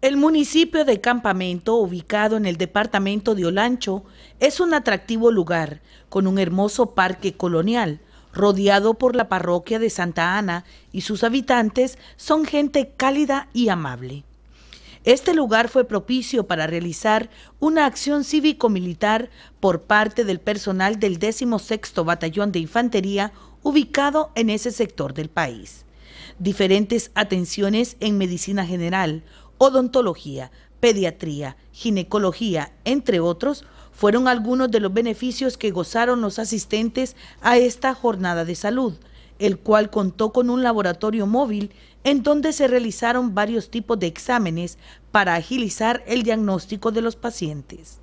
El municipio de Campamento, ubicado en el departamento de Olancho, es un atractivo lugar con un hermoso parque colonial, rodeado por la parroquia de Santa Ana y sus habitantes son gente cálida y amable. Este lugar fue propicio para realizar una acción cívico-militar por parte del personal del 16 Batallón de Infantería ubicado en ese sector del país diferentes atenciones en medicina general, odontología, pediatría, ginecología, entre otros, fueron algunos de los beneficios que gozaron los asistentes a esta jornada de salud, el cual contó con un laboratorio móvil en donde se realizaron varios tipos de exámenes para agilizar el diagnóstico de los pacientes.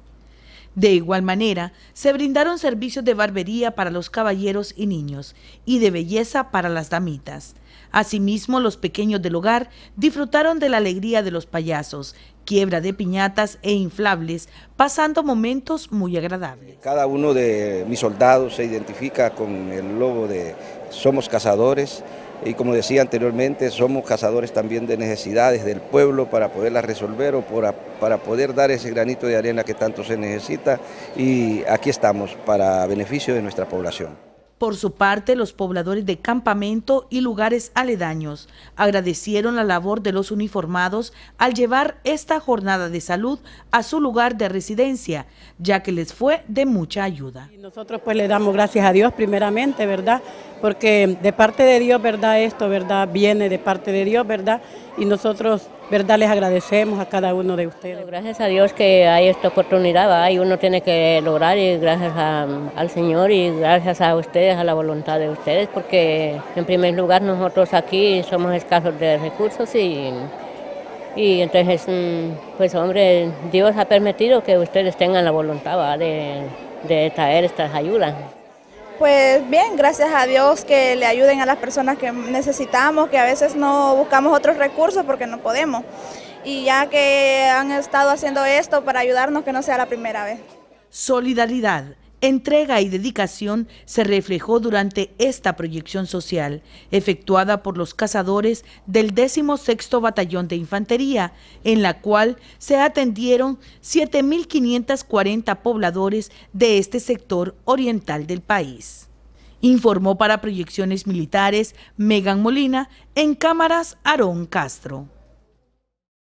De igual manera, se brindaron servicios de barbería para los caballeros y niños y de belleza para las damitas. Asimismo, los pequeños del hogar disfrutaron de la alegría de los payasos, quiebra de piñatas e inflables, pasando momentos muy agradables. Cada uno de mis soldados se identifica con el logo de Somos Cazadores y como decía anteriormente, somos cazadores también de necesidades del pueblo para poderlas resolver o para, para poder dar ese granito de arena que tanto se necesita y aquí estamos para beneficio de nuestra población. Por su parte, los pobladores de campamento y lugares aledaños agradecieron la labor de los uniformados al llevar esta jornada de salud a su lugar de residencia, ya que les fue de mucha ayuda. nosotros pues le damos gracias a Dios primeramente, ¿verdad? porque de parte de Dios, ¿verdad? Esto, ¿verdad? Viene de parte de Dios, ¿verdad? Y nosotros, ¿verdad? Les agradecemos a cada uno de ustedes. Gracias a Dios que hay esta oportunidad, Y uno tiene que lograr, y gracias al Señor y gracias a ustedes, a la voluntad de ustedes, porque en primer lugar nosotros aquí somos escasos de recursos y entonces, mm, pues hombre, Dios ha permitido que ustedes tengan la voluntad de, de traer estas ayudas. Pues bien, gracias a Dios que le ayuden a las personas que necesitamos, que a veces no buscamos otros recursos porque no podemos. Y ya que han estado haciendo esto para ayudarnos, que no sea la primera vez. Solidaridad entrega y dedicación se reflejó durante esta proyección social, efectuada por los cazadores del 16 Batallón de Infantería, en la cual se atendieron 7.540 pobladores de este sector oriental del país. Informó para proyecciones militares Megan Molina en cámaras Aarón Castro.